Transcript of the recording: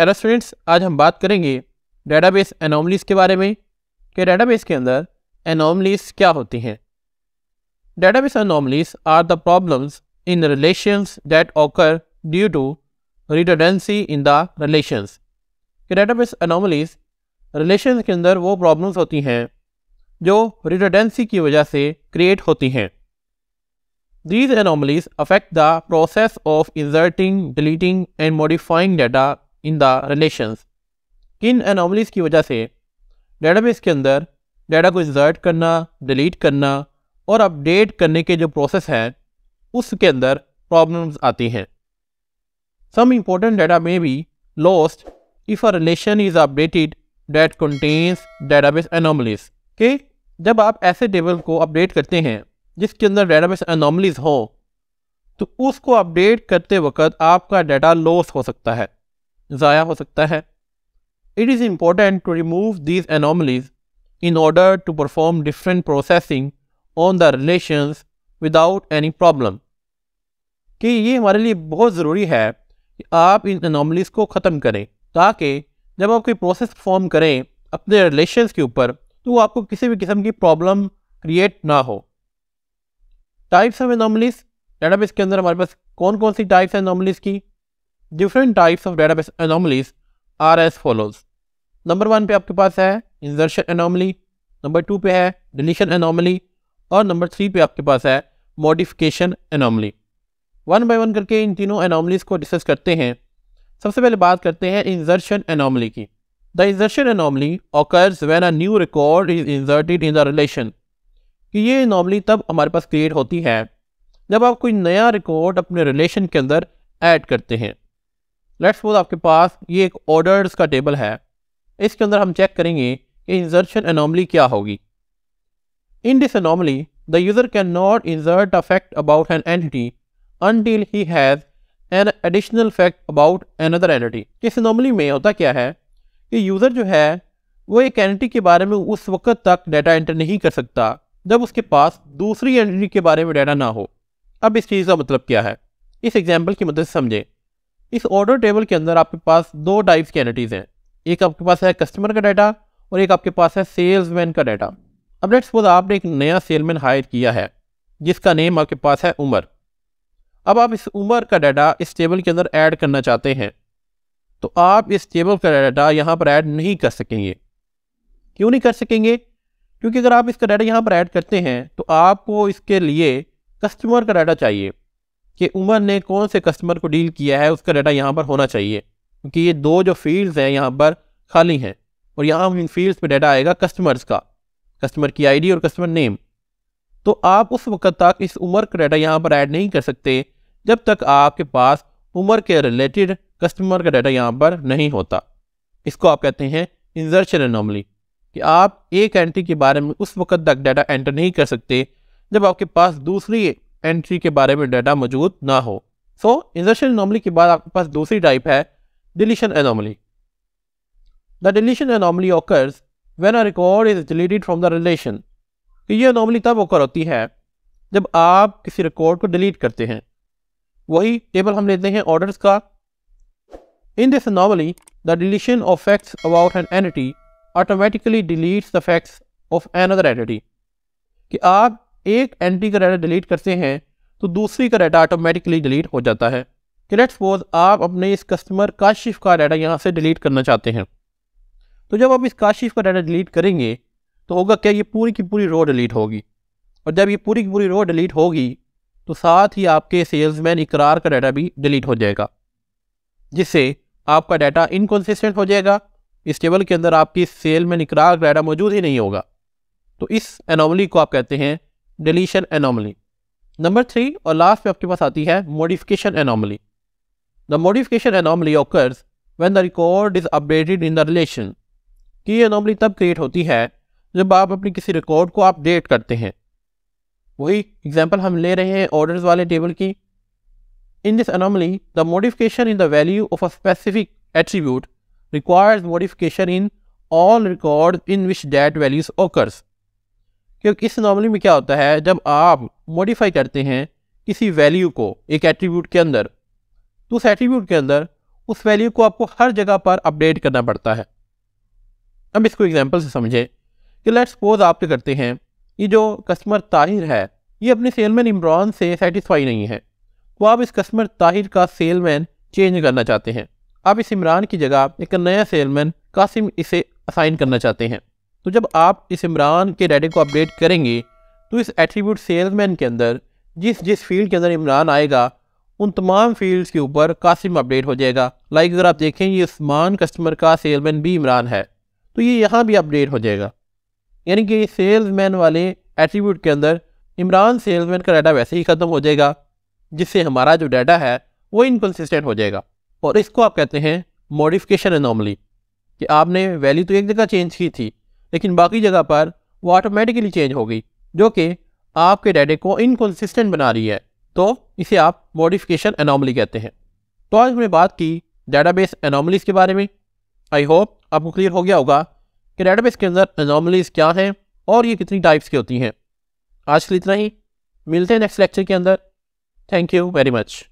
hello students आज हम बात करेंगे डेटाबेस एनोमलीज के बारे में कि डेटाबेस के अंदर एनोमलीस क्या होती हैं database anomalies are the problems in relations that occur due to redundancy in the relations कि डेटाबेस एनोमलीस रिलेशन के अंदर वो प्रॉब्लम्स होती हैं जो रिटर्डेंसी की वजह से क्रिएट होती हैं These anomalies affect the process of inserting, deleting, and modifying data in the relations किन एनोमलीज़ की वजह से डेटाबेस के अंदर डाटा को इंसर्ट करना डिलीट करना और अपडेट करने के जो प्रोसेस हैं उसके अंदर प्रॉब्लम्स आती हैं सम इम्पोर्टेंट डाटा में भी lost if a relation is updated that contains database anomalies के जब आप ऐसे टेबल को अपडेट करते हैं जिसके अंदर डेटाबेस एनोमलीज हो तो उसको अपडेट करते वक्त आपका डाटा लॉस हो सकता है ज़ाया हो सकता है it is important to remove these anomalies in order to perform different processing on the relation without any problem कि ये हमारे लिए बहुत ज़रूरी है कि आप इन एनोमलीज को ख़त्म करें ताकि जब आप कोई प्रोसेस परफॉर्म करें अपने रिलेशन के ऊपर तो आपको किसी भी किस्म की प्रॉब्लम क्रिएट ना हो टाइप्स ऑफ एनोमलीज डेटाबेस के अंदर हमारे पास कौन कौन सी टाइप्स हैं एनोमलीज की different types of database anomalies are as follows number one पे आपके पास है इंजर्शन एनोमली नंबर टू पे है डिलीशन एनोमली और नंबर थ्री पे आपके पास है modification anomaly one by one करके इन तीनों एनोमलीज को डिस्कस करते हैं सबसे पहले बात करते हैं इंजर्शन एनोमली की the insertion anomaly occurs when a new record is inserted in the relation कि ये एनोमली तब हमारे पास क्रिएट होती है जब आप कोई नया रिकॉर्ड अपने रिलेशन के अंदर ऐड करते हैं लेट्स सपोज आपके पास ये एक ऑर्डर्स का टेबल है इसके अंदर हम चेक करेंगे कि इंजर्शन अनोमली क्या होगी in this anomaly the user can not insert a fact about an entity until he has an additional fact about another entity इस अनोमली में होता क्या है कि यूज़र जो है वो एक एंटिटी के बारे में उस वक्त तक डाटा एंटर नहीं कर सकता जब उसके पास दूसरी एंटिटी के बारे में डाटा ना हो अब इस चीज़ का मतलब क्या है इस एग्जाम्पल की मदद से समझें इस ऑर्डर टेबल के अंदर आपके पास दो टाइप्स की एनिटीज़ हैं एक आपके पास है कस्टमर का डाटा और एक आपके पास है सेल्समैन का डाटा अब लेट्स सपोज आपने एक नया सेलमैन हायर किया है जिसका नेम आपके पास है उमर अब आप इस उमर का डाटा इस टेबल के अंदर ऐड करना चाहते हैं तो आप इस टेबल का डाटा यहाँ पर ऐड नहीं कर सकेंगे क्यों नहीं कर सकेंगे क्योंकि अगर आप इसका डाटा यहाँ पर ऐड करते हैं तो आपको इसके लिए कस्टमर का डाटा चाहिए कि उमर ने कौन से कस्टमर को डील किया है उसका डाटा यहाँ पर होना चाहिए क्योंकि ये दो जो फील्ड्स हैं यहाँ पर खाली हैं और यहाँ इन फील्ड्स पे डाटा आएगा कस्टमर्स का कस्टमर की आईडी और कस्टमर नेम तो आप उस वक्त तक इस उम्र का डाटा यहाँ पर ऐड नहीं कर सकते जब तक आपके पास उम्र के रिलेटेड कस्टमर का डाटा यहाँ पर नहीं होता इसको आप कहते हैं इंजर्शन एनोमली कि आप एक एंट्री के बारे में उस वक्त तक डाटा एंटर नहीं कर सकते जब आपके पास दूसरी एंट्री के बारे में डाटा मौजूद ना हो सो इंजर्शन एनोमली के बाद आपके पास दूसरी टाइप है deletion anomaly the deletion anomaly occurs when a record is deleted from the relation ये अनोमली तब ऑकर होती है जब आप किसी रिकॉर्ड को डिलीट करते हैं वही टेबल हम लेते हैं ऑर्डर्स का in this anomaly the deletion of facts about an entity automatically deletes the facts of another entity कि आप एक एंट्री का डाटा डिलीट करते हैं तो दूसरी का डाटा ऑटोमेटिकली डिलीट हो जाता है कि लेट सपोज आप अपने इस कस्टमर काशिफ का डाटा यहाँ से डिलीट करना चाहते हैं तो जब आप इस काशिफ का डाटा डिलीट करेंगे तो होगा क्या ये पूरी की पूरी रो डिलीट होगी और जब ये पूरी की पूरी रो डिलीट होगी तो साथ ही आपके सेल्समैन इकरार का डाटा भी डिलीट हो जाएगा जिससे आपका डाटा इनकन्सिस्टेंट हो जाएगा इस टेबल के अंदर आपकी सेल में इकरार का डाटा मौजूद ही नहीं होगा तो इस एनोमली को आप कहते हैं डिलीशन एनोमली नंबर थ्री और लास्ट में आपके पास आती है modification anomaly the modification anomaly occurs when the record is updated in the relation कि ये एनोमली तब क्रिएट होती है जब आप अपनी किसी रिकॉर्ड को अपडेट करते हैं वही एग्जाम्पल हम ले रहे हैं ऑर्डर्स वाले टेबल की in this anomaly the modification in the value of a specific attribute requires modification in all record in which that values occurs क्योंकि इस नॉर्मली में क्या होता है जब आप मॉडिफाई करते हैं किसी वैल्यू को एक एट्रीब्यूट के अंदर तो उस एट्रीब्यूट के अंदर उस वैल्यू को आपको हर जगह पर अपडेट करना पड़ता है अब इसको एग्जाम्पल से समझें कि लेट्स सपोज आप करते हैं ये जो कस्टमर ताहिर है ये अपने सेलमैन इमरान से सेटिस्फाई नहीं है तो आप इस कस्टमर ताहिर का सेलमैन चेंज करना चाहते हैं आप इस इमरान की जगह एक नया सेलमैन कासिम इसे असाइन करना चाहते हैं तो जब आप इस इमरान के रेटिंग को अपडेट करेंगे तो इस एट्रीब्यूट सेल्समैन के अंदर जिस जिस फील्ड के अंदर इमरान आएगा उन तमाम फील्ड्स के ऊपर कासिम अपडेट हो जाएगा लाइक अगर आप देखें ये उस्मान कस्टमर का सेल्समैन भी इमरान है तो ये यहाँ भी अपडेट हो जाएगा यानी कि सेल्समैन वाले एट्रीब्यूट के अंदर इमरान सेल्समैन का डाटा वैसे ही ख़त्म हो जाएगा जिससे हमारा जो डाटा है वो इनकन्सिस्टेंट हो जाएगा और इसको आप कहते हैं मॉडिफिकेशन एनॉमली कि आपने वैल्यू तो एक जगह चेंज की थी लेकिन बाकी जगह पर वो ऑटोमेटिकली चेंज होगी जो कि आपके डेटे को इनकन्सिस्टेंट बना रही है तो इसे आप मॉडिफिकेशन अनोमली कहते हैं तो आज हमने बात की डेटाबेस अनोमलीज के बारे में आई होप आपको क्लियर हो गया होगा कि डेटाबेस के अंदर अनोमलीज क्या हैं और ये कितनी टाइप्स की होती हैं आज के लिए इतना ही मिलते हैं नेक्स्ट लेक्चर के अंदर थैंक यू वेरी मच